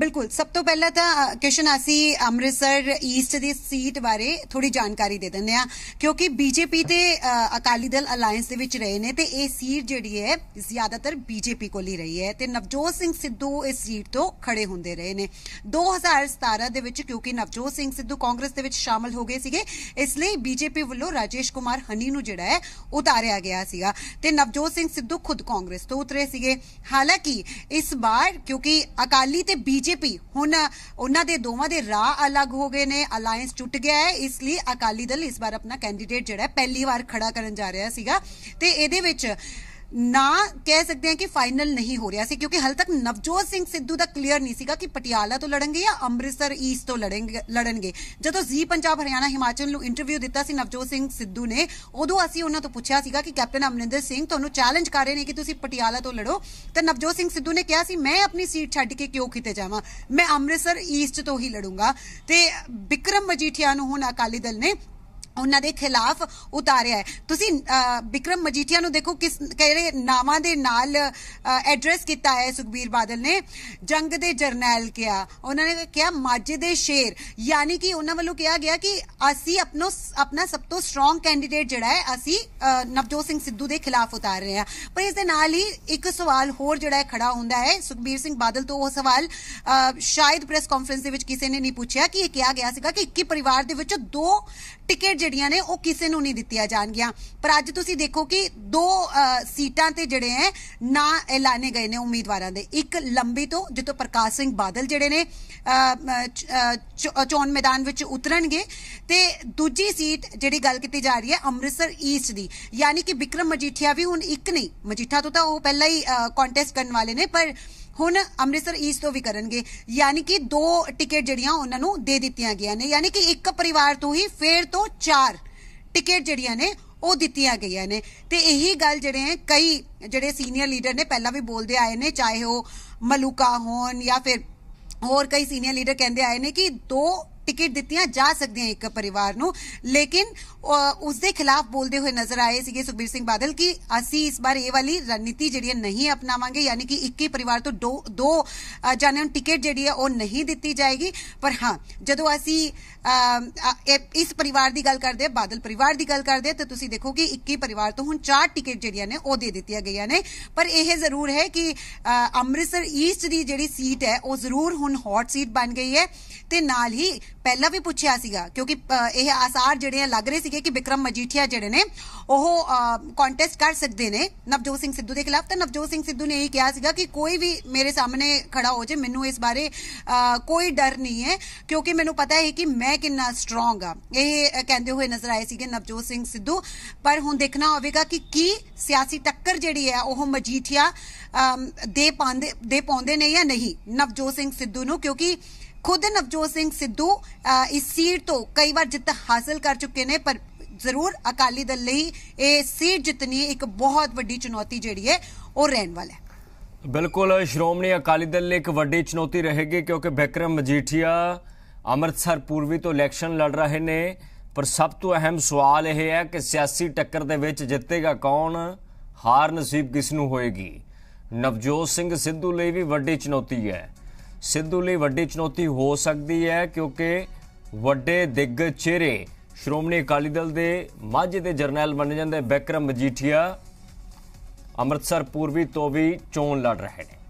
ਬਿਲਕੁਲ ਸਭ ਤੋਂ ਪਹਿਲਾਂ ਤਾਂ ਕਿਸ਼ਨ ਅਸੀਂ ਅੰਮ੍ਰਿਤਸਰ ਈਸਟ ਦੀ ਸੀਟ ਬਾਰੇ ਥੋੜੀ ਜਾਣਕਾਰੀ ਦੇ ਦਿੰਦੇ ਆ ਕਿਉਂਕਿ ਬੀਜੇਪੀ ਤੇ ਅਕਾਲੀ ਦਲ ਅਲਾਈਅੰਸ ਦੇ ਵਿੱਚ ਰਹੇ ਨੇ ਤੇ ਇਹ ਸੀਟ ਜਿਹੜੀ ਹੈ ਜ਼ਿਆਦਾਤਰ ਬੀਜੇਪੀ ਕੋਲ ਹੀ ਰਹੀ ਹੈ ਤੇ ਨਵਜੋਤ ਸਿੰਘ ਸਿੱਧੂ ਇਸ ਸੀਟ ਤੋਂ ਖੜੇ ਹੁੰਦੇ ਰਹੇ ਨੇ 2017 ਦੇ ਵਿੱਚ ਕਿਉਂਕਿ ਨਵਜੋਤ ਸਿੰਘ ਸਿੱਧੂ ਕਾਂਗਰਸ ਦੇ ਵਿੱਚ ਸ਼ਾਮਲ ਹੋ ਗਏ ਸੀਗੇ ਇਸ ਲਈ ਬੀਜੇਪੀ ਵੱਲੋਂ ਰਾਜੇਸ਼ ਕੁਮਾਰ ਹਨੀ ਨੂੰ ਜਿਹੜਾ ਹੈ ਉਤਾਰਿਆ ਗਿਆ ਸੀਗਾ ਤੇ ਨਵਜੋਤ ਸਿੰਘ ਸਿੱਧੂ ਖੁਦ ਕਾਂਗਰਸ ਤੋਂ ਉਤਰੇ ਸੀਗੇ ਹਾਲਾਂਕਿ ਇਸ ਵਾਰ ਕਿਉਂਕਿ ਅਕਾਲੀ ਤੇ ਬੀ ਬੀਜੇਪੀ ਹੁਣ ਉਹਨਾਂ ਦੇ ਦੋਵਾਂ ਦੇ ਰਾਹ ਅਲੱਗ ਹੋ ਗਏ ਨੇ ਅਲਾਈਅੰਸ ਟੁੱਟ ਗਿਆ ਹੈ ਇਸ ਲਈ ਅਕਾਲੀ ਦਲ ਇਸ ਵਾਰ ਆਪਣਾ ਕੈਂਡੀਡੇਟ ਜਿਹੜਾ ਪਹਿਲੀ ਵਾਰ ਖੜਾ ਕਰਨ ਜਾ ਰਿਹਾ ਸੀਗਾ ਤੇ ਇਹਦੇ ਵਿੱਚ ਨਾ ਕਹਿ ਸਕਦੇ ਹਾਂ ਕਿ ਫਾਈਨਲ ਨਹੀਂ ਹੋ ਰਿਹਾ ਸੀ ਕਿਉਂਕਿ ਹਲ ਤੱਕ ਨਵਜੋਤ ਸਿੰਘ ਸਿੱਧੂ ਦਾ ਕਲੀਅਰ ਨਹੀਂ ਸੀਗਾ ਕਿ ਪਟਿਆਲਾ ਤੋਂ ਲੜਨਗੇ ਜਾਂ ਅੰਮ੍ਰਿਤਸਰ ਈਸਟ ਤੋਂ ਲੜਨਗੇ ਲੜਨਗੇ ਜਦੋਂ ਜ਼ੀ ਪੰਜਾਬ ਹਰਿਆਣਾ ਹਿਮਾਚਲ ਨੂੰ ਇੰਟਰਵਿਊ ਦਿੱਤਾ ਸੀ ਨਵਜੋਤ ਸਿੰਘ ਸਿੱਧੂ ਨੇ ਉਦੋਂ ਅਸੀਂ ਉਹਨਾਂ ਤੋਂ ਪੁੱਛਿਆ ਸੀਗਾ ਕਿ ਕੈਪਟਨ ਅਮਰਿੰਦਰ ਸਿੰਘ ਤੁਹਾਨੂੰ ਚੈਲੰਜ ਕਰ ਰਹੇ ਨੇ ਕਿ ਤੁਸੀਂ ਪਟਿਆਲਾ ਤੋਂ ਲੜੋ ਤਾਂ ਨਵਜੋਤ ਸਿੰਘ ਸਿੱਧੂ ਨੇ ਕਿਹਾ ਸੀ ਮੈਂ ਆਪਣੀ ਸੀਟ ਛੱਡ ਕੇ ਕਿਉਂ ਕਿਤੇ ਜਾਵਾਂ ਮੈਂ ਅੰਮ੍ਰਿਤਸਰ ਈਸਟ ਤੋਂ ਹੀ ਲੜੂੰਗਾ ਤੇ ਵਿਕਰਮ ਮਜੀਠੀਆ ਨੂੰ ਹੁਣ ਅਕਾਲੀ ਦਲ ਨੇ ਉਹਨਾਂ ਦੇ ਖਿਲਾਫ ਉਤਾਰਿਆ ਹੈ ਤੁਸੀਂ ਵਿਕਰਮ ਮਜੀਠੀਆ ਨੂੰ ਦੇਖੋ ਕਿਸ ਕਿਹੜੇ ਨਾਵਾਂ ਦੇ ਨਾਲ ਐਡਰੈਸ ਕੀਤਾ ਹੈ ਸੁਖਬੀਰ ਬਾਦਲ ਨੇ ਜੰਗ ਦੇ ਜਰਨੈਲ ਕਿਹਾ ਉਹਨਾਂ ਨੇ ਕਿਹਾ ਮਾਜੇ ਦੇ ਸ਼ੇਰ ਯਾਨੀ ਕਿ ਉਹਨਾਂ ਵੱਲੋਂ ਕਿਹਾ ਗਿਆ ਕਿ ਅਸੀਂ ਆਪਣੋ ਆਪਣਾ ਸਭ ਤੋਂ ਸਟਰੋਂਗ ਕੈਂਡੀਡੇਟ ਜਿਹੜਾ ਹੈ ਅਸੀਂ ਨਵਜੋਤ ਸਿੰਘ ਸਿੱਧੂ ਦੇ ਖਿਲਾਫ ਉਤਾਰ ਰਹੇ ਹਾਂ ਪਰ ਇਸ ਦੇ ਨਾਲ ਹੀ ਇੱਕ ਸਵਾਲ ਹੋਰ ਜਿਹੜਾ ਖੜਾ ਹੁੰਦਾ ਹੈ ਸੁਖਬੀਰ ਸਿੰਘ ਬਾਦਲ ਤੋਂ ਉਹ ਸਵਾਲ ਸ਼ਾਇਦ ਪ੍ਰੈਸ ਕਾਨਫਰੰਸ ਦੇ ਵਿੱਚ ਕਿਸੇ ਨੇ ਨਹੀਂ ਪੁੱਛਿਆ ਕਿ ਇਹ ਕਿਹਾ ਗਿਆ ਸੀਗਾ ਕਿ 21 ਪਰਿਵਾਰ ਦੇ ਵਿੱਚੋਂ ਦੋ ਟਿਕਟ ਜਿਹੜੀਆਂ ਨੇ ਉਹ ਕਿਸੇ ਨੂੰ ਨਹੀਂ ਦਿੱਤੀਆਂ ਜਾਣਗੀਆਂ ਪਰ ਅੱਜ ਤੁਸੀਂ ਦੇਖੋ ਕਿ ਦੋ ਸੀਟਾਂ ਤੇ ਜਿਹੜੇ ਐ ਨਾ ਐਲਾਨੇ ਗਏ ਨੇ ਉਮੀਦਵਾਰਾਂ ਦੇ ਇੱਕ ਲੰਬੀ ਤੋਂ ਜਿੱਤੋਂ ਪ੍ਰਕਾਸ਼ ਸਿੰਘ ਬਾਦਲ ਜਿਹੜੇ ਨੇ ਚੋਣ ਮੈਦਾਨ ਵਿੱਚ ਉਤਰਨਗੇ ਤੇ ਦੂਜੀ ਸੀਟ ਜਿਹੜੀ ਗੱਲ ਕੀਤੀ ਜਾ ਰਹੀ ਹੈ ਅੰਮ੍ਰਿਤਸਰ ਈਸਟ ਦੀ ਯਾਨੀ ਕਿ ਵਿਕਰਮ ਮਜੀਠੀਆ ਵੀ ਹੁਣ ਇੱਕ ਨਹੀਂ ਮਜੀਠਾ ਤੋਂ ਤਾਂ ਉਹ ਪਹਿਲਾਂ ਹੀ ਕੰਟੈਸਟ ਕਰਨ ਵਾਲੇ ਨੇ ਪਰ ਹੁਣ ਅੰਮ੍ਰਿਤਸਰ ਈਸਟ ਤੋਂ ਵੀ ਕਰਨਗੇ ਯਾਨੀ ਕਿ ਦੋ ਟਿਕਟ ਜਿਹੜੀਆਂ ਉਹਨਾਂ ਨੂੰ ਦੇ ਦਿੱਤੀਆਂ ਗਈਆਂ ਨੇ ਯਾਨੀ ਕਿ ਇੱਕ ਪਰਿਵਾਰ ਤੋਂ ਹੀ ਫੇਰ ਤੋਂ ਚਾਰ ਟਿਕਟ ਜਿਹੜੀਆਂ ਨੇ ਉਹ ਦਿੱਤੀਆਂ ਗਈਆਂ ਨੇ ਤੇ ਇਹੀ ਗੱਲ ਜਿਹੜੇ ਹੈ ਕਈ ਜਿਹੜੇ ਸੀਨੀਅਰ ਲੀਡਰ ਨੇ ਪਹਿਲਾਂ ਵੀ ਬੋਲਦੇ ਆਏ ਨੇ ਚਾਹੇ ਉਹ ਮਲੂਕਾ ਹੋਣ ਜਾਂ ਫਿਰ ਹੋਰ ਕਈ ਸੀਨੀਅਰ ਲੀਡਰ ਕਹਿੰਦੇ ਆਏ ਨੇ ਕਿ ਦੋ ਟਿਕਟ ਦਿੱਤੀਆਂ ਜਾ ਸਕਦੀਆਂ ਇੱਕ ਪਰਿਵਾਰ ਨੂੰ ਲੇਕਿਨ ਉਸ ਦੇ ਖਿਲਾਫ ਬੋਲਦੇ ਹੋਏ ਨਜ਼ਰ ਆਏ ਸੀਗੇ ਸੁਖਬੀਰ ਸਿੰਘ ਬਾਦਲ ਕਿ ਅਸੀਂ ਇਸ ਵਾਰ ਇਹ ਵਾਲੀ ਰਣਨੀਤੀ ਜਿਹੜੀ ਨਹੀਂ ਅਪਣਾਵਾਂਗੇ ਯਾਨੀ ਕਿ ਇੱਕ ਹੀ ਪਰਿਵਾਰ ਤੋਂ ਦੋ ਦੋ ਜਾਨਾਂ ਨੂੰ ਟਿਕਟ ਜਿਹੜੀ ਹੈ ਉਹ ਨਹੀਂ ਦਿੱਤੀ ਜਾਏਗੀ ਪਰ ਹਾਂ ਜਦੋਂ ਅਸੀਂ ਇਸ ਪਰਿਵਾਰ ਦੀ ਗੱਲ ਕਰਦੇ ਆ ਬਾਦਲ ਪਰਿਵਾਰ ਦੀ ਗੱਲ ਕਰਦੇ ਆ ਤਾਂ ਤੁਸੀਂ ਦੇਖੋ ਕਿ 21 ਪਰਿਵਾਰ ਤੋਂ ਹੁਣ ਚਾਰ ਟਿਕਟ ਜਿਹੜੀਆਂ ਨੇ ਉਹ ਦੇ ਦਿੱਤੀਆਂ ਗਈਆਂ ਨੇ ਪਰ ਇਹ ਜ਼ਰੂਰ ਹੈ ਕਿ ਅੰਮ੍ਰਿਤਸਰ ਈਸਟ ਦੀ ਜਿਹੜੀ ਸੀਟ ਹੈ ਉਹ ਜ਼ਰੂਰ ਹੁਣ ਹੌਟ ਸੀਟ ਬਣ ਗਈ ਹੈ ਤੇ ਨਾਲ ਹੀ ਪਹਿਲਾਂ ਵੀ ਪੁੱਛਿਆ ਸੀਗਾ ਕਿਉਂਕਿ ਇਹ ਆਸਾਰ ਜਿਹੜੇ ਆ ਲੱਗ ਰਹੇ ਸੀਗੇ ਕਿ ਵਿਕਰਮ ਮਜੀਠੀਆ ਜਿਹੜੇ ਨੇ ਉਹ ਕੰਟੈਸਟ ਕਰ ਸਕਦੇ ਨੇ ਨਵਜੋਤ ਸਿੰਘ ਸਿੱਧੂ ਦੇ ਖਿਲਾਫ ਤਾਂ ਨਵਜੋਤ ਸਿੰਘ ਸਿੱਧੂ ਨੇ ਇਹ ਕਿਹਾ ਸੀਗਾ ਕਿ ਕੋਈ ਵੀ ਮੇਰੇ ਸਾਹਮਣੇ ਖੜਾ ਹੋ ਜੇ ਮੈਨੂੰ ਇਸ ਬਾਰੇ ਕੋਈ ਡਰ ਨਹੀਂ ਹੈ ਕਿਉਂਕਿ ਮੈਨੂੰ ਪਤਾ ਹੈ ਕਿ ਮੈਂ ਕਿੰਨਾ ਸਟਰੋਂਗ ਆ ਇਹ ਕਹਿੰਦੇ ਹੋਏ ਨਜ਼ਰ ਆਏ ਸੀਗੇ ਨਵਜੋਤ ਸਿੰਘ ਸਿੱਧੂ ਪਰ ਹੁਣ ਦੇਖਣਾ ਹੋਵੇਗਾ ਕਿ ਕੀ ਸਿਆਸੀ ਟੱਕਰ ਜਿਹੜੀ ਹੈ ਉਹ ਮਜੀਠੀਆ ਦੇ ਪਾਉਂਦੇ ਦੇ ਪਾਉਂਦੇ ਨੇ ਜਾਂ ਨਹੀਂ ਨਵਜੋਤ ਸਿੰਘ ਸਿੱਧੂ ਨੂੰ ਕਿਉਂਕਿ ਖੁਦ ਨਵਜੋਤ ਸਿੰਘ ਸਿੱਧੂ ਇਸ ਸੀਟ ਤੋਂ ਕਈ ਵਾਰ ਜਿੱਤ ਹਾਸਲ ਕਰ ਚੁੱਕੇ ਨੇ ਪਰ ਜ਼ਰੂਰ ਅਕਾਲੀ ਦਲ ਲਈ ਇਹ ਸੀਟ ਜਿੱਤਣੀ ਇੱਕ ਬਹੁਤ ਵੱਡੀ ਚੁਣੌਤੀ ਜਿਹੜੀ ਹੈ ਉਹ ਰਹਿਣ ਵਾਲਾ ਹੈ ਬਿਲਕੁਲ ਸ਼੍ਰੋਮਣੀ ਅਕਾਲੀ ਦਲ ਲਈ ਇੱਕ ਵੱਡੀ ਚੁਣੌਤੀ ਰਹੇਗੀ ਕਿਉਂਕਿ ਬਿਕਰਮ ਮਜੀਠੀਆ ਅੰਮ੍ਰਿਤਸਰ ਪੂਰਬੀ ਤੋਂ ਇਲੈਕਸ਼ਨ ਲੜ ਰਹੇ ਨੇ ਪਰ ਸਭ ਤੋਂ ਅਹਿਮ ਸਵਾਲ ਇਹ ਹੈ ਕਿ ਸਿਆਸੀ ਟੱਕਰ ਦੇ ਵਿੱਚ ਜਿੱਤੇਗਾ ਕੌਣ ਹਾਰ ਨਸੀਬ ਕਿਸ ਨੂੰ ਹੋਏਗੀ ਨਵਜੋਤ ਸਿੰਘ ਸਿੱਧੂ ਲਈ ਵੀ ਵੱਡੀ ਚੁਣੌਤੀ ਹੈ ਸਿੱਧੂ ਲਈ ਵੱਡੀ ਚੁਣੌਤੀ ਹੋ ਸਕਦੀ ਹੈ ਕਿਉਂਕਿ ਵੱਡੇ ਦਿੱਗ ਚਿਹਰੇ ਸ਼੍ਰੋਮਣੀ ਅਕਾਲੀ ਦਲ ਦੇ ਮਾਝੇ ਦੇ ਜਰਨੈਲ ਮੰਨੇ ਜਾਂਦੇ ਬੈਕਰਮ ਮਜੀਠੀਆ ਅੰਮ੍ਰਿਤਸਰ ਪੂਰਬੀ ਤੋਂ ਵੀ ਚੋਣ ਲੜ ਰਹੇ ਨੇ